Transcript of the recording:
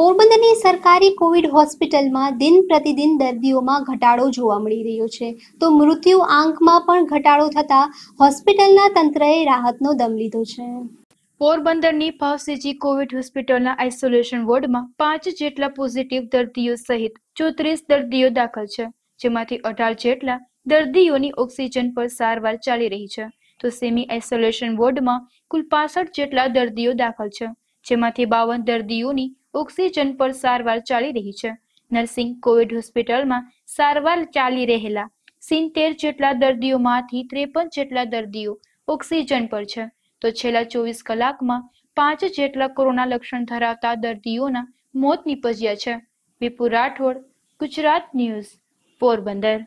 પોરબંદરની સરકારી કોવિડ હોસ્પિટલમાં દિન પ્રતિદિન દર્દીઓમાં ઘટાડો જોવા મળી રહ્યો છે તો મૃત્યુ આંકમાં પણ ઘટાડો થતા હોસ્પિટલના તંત્રએ રાહતનો દમ લીધો છે પોરબંદરની ફાવસીજી કોવિડ હોસ્પિટલના આઇસોલેશન વોર્ડમાં પાંચ જેટલા પોઝિટિવ દર્દીઓ સહિત ચોત્રીસ દર્દીઓ દાખલ છે જેમાંથી અઢાર જેટલા દર્દીઓની ઓક્સિજન પર સારવાર ચાલી રહી છે તો સેમી આઇસોલેશન વોર્ડમાં કુલ પાસઠ જેટલા દર્દીઓ દાખલ છે જેમાંથી બાવન દર્દીઓની ઓક્સિજન પર સારવાર ચાલી રહી છે નર્સિંગ કોવિડ હોસ્પિટલમાં સારવાર ચાલી રહેલા સિત્તેર જેટલા દર્દીઓમાંથી ત્રેપન જેટલા દર્દીઓ ઓક્સિજન પર છે તો છેલ્લા ચોવીસ કલાકમાં પાંચ જેટલા કોરોના લક્ષણ ધરાવતા દર્દીઓના મોત નીપજ્યા છે વિપુ રાઠોડ ગુજરાત ન્યૂઝ પોરબંદર